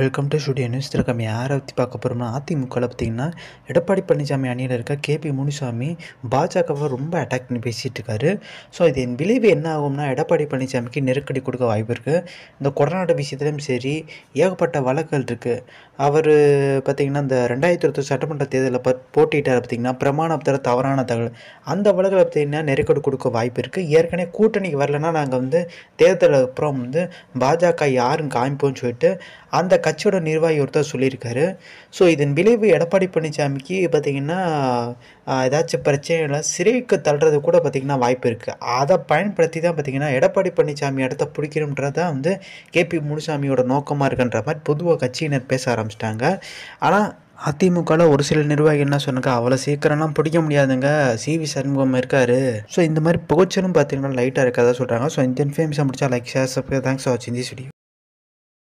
welcome to studio news திருக்கு யாரை பற்றி பார்க்க போகிறோம்னா அதிமுகவில் பார்த்திங்கன்னா எடப்பாடி பழனிசாமி அணியில் இருக்க கேபி முனிசாமி பாஜகவை ரொம்ப அட்டாக் பண்ணி பேசிகிட்டு இருக்காரு ஸோ இதன் விளைவு என்ன ஆகும்னா எடப்பாடி பழனிசாமிக்கு நெருக்கடி கொடுக்க வாய்ப்பு இருக்குது இந்த கொரோனாட்ட விஷயத்துலையும் சரி ஏகப்பட்ட வழக்குகள் இருக்குது அவர் பார்த்திங்கன்னா இந்த ரெண்டாயிரத்தி இருபத்தி சட்டமன்ற தேர்தலில் போட்டிட்டார் பார்த்திங்கன்னா பிரமாணத்தர தவறான தகவல் அந்த வழக்கில் பார்த்திங்கன்னா நெருக்கடி கொடுக்க வாய்ப்பு இருக்குது ஏற்கனவே கூட்டணிக்கு வரலன்னா நாங்கள் வந்து தேர்தலுக்கு அப்புறம் வந்து பாஜக யாருன்னு காமிப்போம்னு சொல்லிட்டு அந்த கட்சியோட நிர்வாகி ஒருத்தர் சொல்லியிருக்காரு ஸோ இதன் விளைவு எடப்பாடி பழனிசாமிக்கு பார்த்திங்கன்னா ஏதாச்சும் பிரச்சனைகளை சிறைக்கு தள்ளுறது கூட பார்த்திங்கன்னா வாய்ப்பு இருக்குது அதை பயன்படுத்தி தான் பார்த்திங்கன்னா எடப்பாடி பழனிசாமி இடத்த பிடிக்கணுன்றது தான் வந்து கேபி முனுசாமியோட நோக்கமாக இருக்குன்ற மாதிரி பொதுவாக கட்சியினர் பேச ஆரம்பிச்சிட்டாங்க ஆனால் அதிமுகவில் ஒரு சில நிர்வாகிகள் என்ன சொன்னாங்க அவ்வளோ சீக்கிரம்லாம் பிடிக்க முடியாதுங்க சி வி சண்முகம் இருக்கார் ஸோ இந்த மாதிரி புகச்சலும் பார்த்தீங்கன்னா லைட்டாக இருக்கதா சொல்கிறாங்க ஸோ இந்தியன் ஃபேம்ஸை முடிச்சா like share subscribe thanks for வாட்சிங் திஸ் வீடியோ